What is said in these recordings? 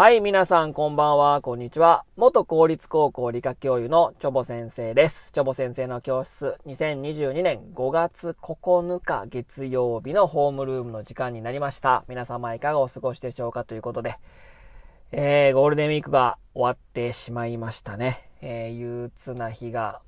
はい、皆さんこんばんは、こんにちは。元公立高校理科教諭のチョボ先生です。チョボ先生の教室、2022年5月9日月曜日のホームルームの時間になりました。皆様いかがお過ごしでしょうかということで、えー、ゴールデンウィークが終わってしまいましたね。えー、憂鬱な日が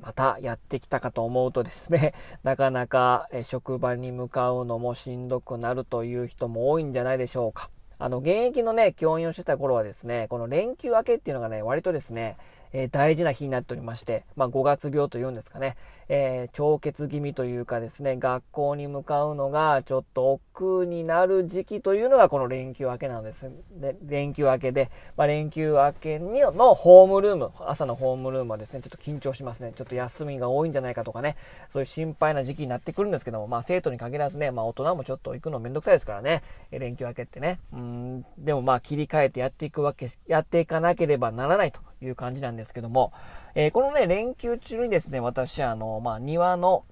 またやってきたかと思うとですね、なかなか職場に向かうのもしんどくなるという人も多いんじゃないでしょうか。あの、現役のね、教員をしてた頃はですね、この連休明けっていうのがね、割とですね、えー、大事な日になっておりまして、まあ、5月病というんですかね、えー、腸血気味というかですね、学校に向かうのがちょっと億劫になる時期というのがこの連休明けなんです。で連休明けで、まあ、連休明けにのホームルーム、朝のホームルームはですね、ちょっと緊張しますね。ちょっと休みが多いんじゃないかとかね、そういう心配な時期になってくるんですけども、まあ、生徒に限らずね、まあ、大人もちょっと行くのめんどくさいですからね、連休明けってね。うん、でもまあ切り替えてやっていくわけ、やっていかなければならないと。いう感じなんですけども、えー、このね、連休中にですね、私、あの、まあ、庭の、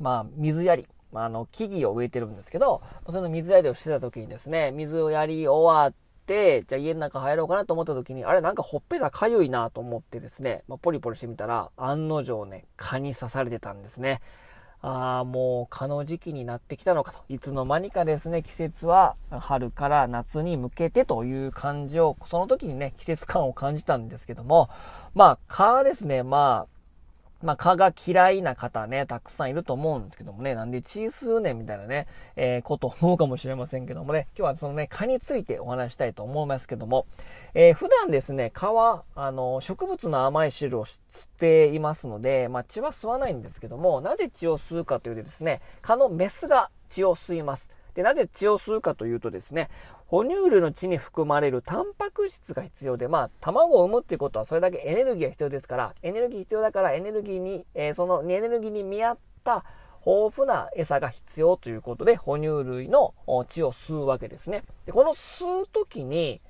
まあ、水やり、まあ、あの、木々を植えてるんですけど、その水やりをしてた時にですね、水をやり終わって、じゃあ家の中入ろうかなと思った時に、あれなんかほっぺたかゆいなと思ってですね、まあ、ポリポリしてみたら、案の定ね、蚊に刺されてたんですね。ああ、もう蚊の時期になってきたのかと。いつの間にかですね、季節は春から夏に向けてという感じを、その時にね、季節感を感じたんですけども、まあ、蚊はですね、まあ、まあ、蚊が嫌いな方ね、たくさんいると思うんですけどもね、なんで血吸うねんみたいなね、えー、こと思うかもしれませんけどもね、今日はそのね、蚊についてお話したいと思いますけども、えー、普段ですね、蚊は、あの、植物の甘い汁を吸っていますので、まあ、血は吸わないんですけども、なぜ血を吸うかというとですね、蚊のメスが血を吸います。で、なぜ血を吸うかというとですね、哺乳類の血に含まれるタンパク質が必要で、まあ、卵を産むっていうことはそれだけエネルギーが必要ですから、エネルギー必要だからエネルギーに、えー、そのエネルギーに見合った豊富な餌が必要ということで、哺乳類の血を吸うわけですね。でこの吸う時に、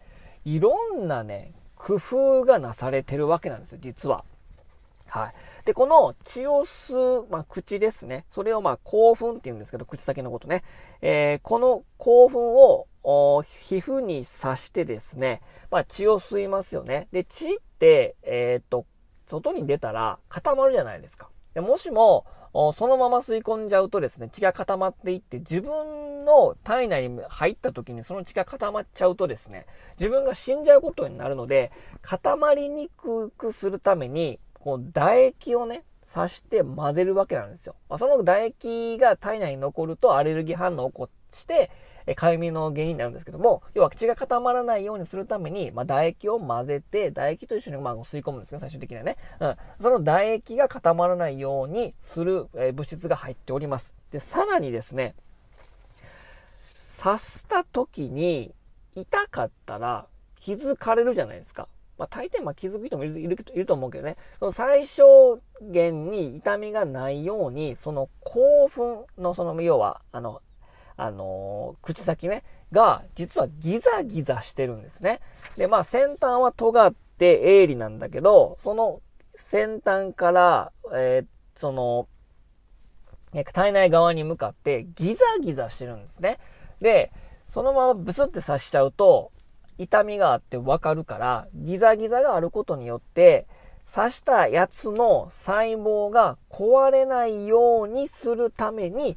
いろんなね、工夫がなされてるわけなんですよ、実は。はい。で、この血を吸う、まあ、口ですね。それをまあ、興奮って言うんですけど、口先のことね。えー、この興奮を皮膚に刺してですね、まあ、血を吸いますよね。で、血って、えー、っと、外に出たら固まるじゃないですか。でもしも、そのまま吸い込んじゃうとですね、血が固まっていって、自分の体内に入った時にその血が固まっちゃうとですね、自分が死んじゃうことになるので、固まりにくくするために、こう、唾液をね、刺して混ぜるわけなんですよ。まあ、その唾液が体内に残るとアレルギー反応を起こして、えかゆみの原因になるんですけども、要は口が固まらないようにするために、まあ、唾液を混ぜて、唾液と一緒に、まあ、吸い込むんですけど、最終的にはね。うん。その唾液が固まらないようにする、え物質が入っております。で、さらにですね、刺した時に痛かったら気づかれるじゃないですか。まあ、大抵ま気づく人もいるいると思うけどね、その最小限に痛みがないように、その興奮の、その要は、あの、あのー、口先ね、が、実はギザギザしてるんですね。で、まあ、先端は尖って鋭利なんだけど、その先端から、えー、その、体内側に向かってギザギザしてるんですね。で、そのままブスって刺しちゃうと、痛みがあってわかるから、ギザギザがあることによって、刺したやつの細胞が壊れないようにするために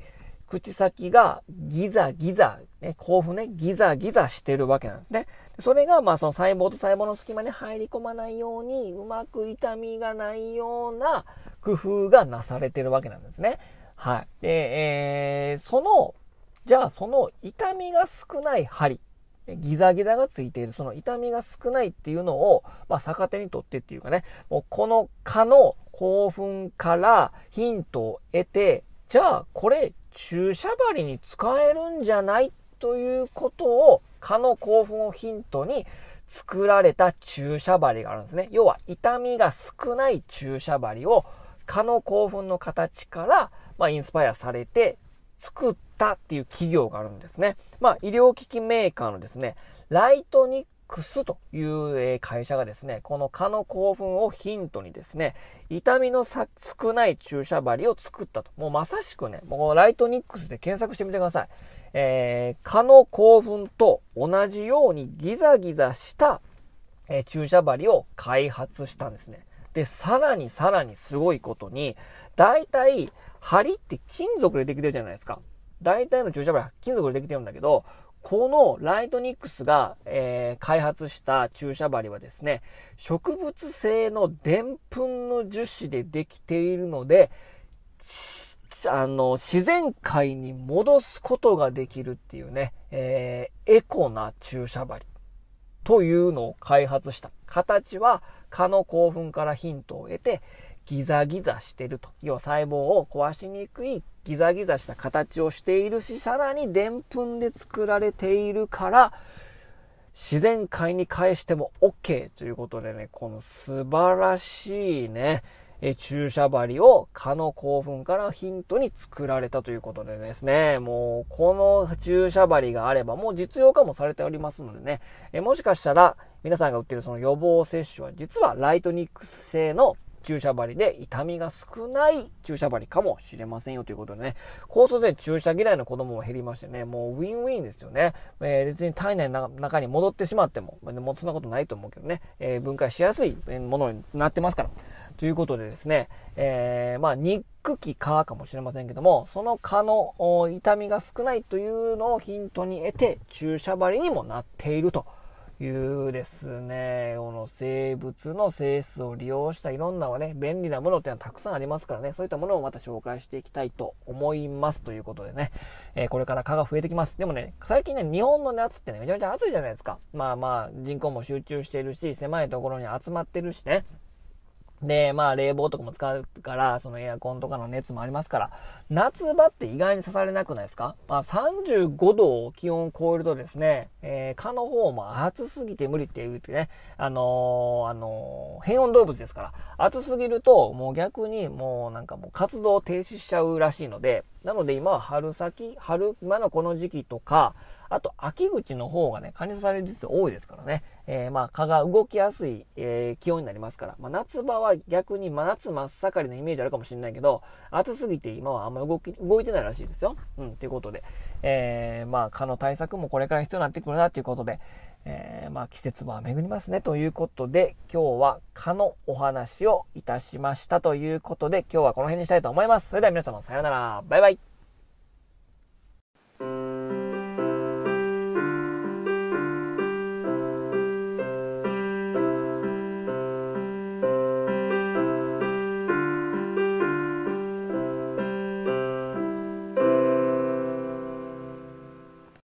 口先がギザギザ、ね、甲府ね、ギザギザしてるわけなんですね。それが、まあ、その細胞と細胞の隙間に入り込まないように、うまく痛みがないような工夫がなされてるわけなんですね。はい。で、えー、その、じゃあその痛みが少ない針、ギザギザがついている、その痛みが少ないっていうのを、まあ、逆手にとってっていうかね、もうこの蚊の興奮からヒントを得て、じゃあこれ注射針に使えるんじゃないということを蚊の興奮をヒントに作られた注射針があるんですね。要は痛みが少ない注射針を蚊の興奮の形から、まあ、インスパイアされて作ったっていう企業があるんですね。まあ、医療機器メーカーのですね、ライトニッ X という会社がですね、この蚊の興奮をヒントにですね、痛みの少ない注射針を作ったと。もうまさしくね、もうライトニックスで検索してみてください。えー、蚊の興奮と同じようにギザギザした、えー、注射針を開発したんですね。で、さらにさらにすごいことに、大体、針って金属でできてるじゃないですか。大体の注射針は金属でできてるんだけど、このライトニックスが、えー、開発した注射針はですね、植物性のでんぷんの樹脂でできているので、あの、自然界に戻すことができるっていうね、えー、エコな注射針というのを開発した。形は蚊の興奮からヒントを得て、ギザギザしてると。要は細胞を壊しにくいギザギザした形をしているし、さらにでんぷんで作られているから、自然界に返しても OK ということでね、この素晴らしいね、え注射針を蚊の興奮からヒントに作られたということでですね、もうこの注射針があればもう実用化もされておりますのでね、えもしかしたら皆さんが売ってるその予防接種は実はライトニック製の注射針で痛みが少ない注射針かもしれませんよということでね、高卒で注射嫌いの子供も減りましてね、もうウィンウィンですよね。えー、別に体内の中に戻ってしまっても、もそんなことないと思うけどね、えー、分解しやすいものになってますから。ということでですね、えー、まあ、ニッ期かかもしれませんけども、その蚊の痛みが少ないというのをヒントに得て、注射針にもなっていると。いうですね、この生物の性質を利用したいろんなね、便利なものっていうのはたくさんありますからね、そういったものをまた紹介していきたいと思いますということでね、えー、これから蚊が増えてきます。でもね、最近ね、日本の夏ってね、めちゃめちゃ暑いじゃないですか。まあまあ、人口も集中しているし、狭いところに集まってるしね、で、まあ冷房とかも使うから、そのエアコンとかの熱もありますから、夏場って意外に刺されなくないですかまあ35度を気温を超えるとですね、えー、蚊の方も暑すぎて無理って言うてね、あのー、あのー、変温動物ですから、暑すぎるともう逆にもうなんかもう活動停止しちゃうらしいので、なので今は春先、春間のこの時期とか、あと秋口の方がね、加熱される率多いですからね、えー、まあ蚊が動きやすい、えー、気温になりますから、まあ、夏場は逆に真夏真っ盛りのイメージあるかもしれないけど、暑すぎて今はあんま動き、動いてないらしいですよ。うん、ということで、えー、まあ蚊の対策もこれから必要になってくるなということで、えー、まあ、季節は巡りますねということで、今日は蚊のお話をいたしましたということで、今日はこの辺にしたいと思います。それでは皆様さようなら。バイバイ。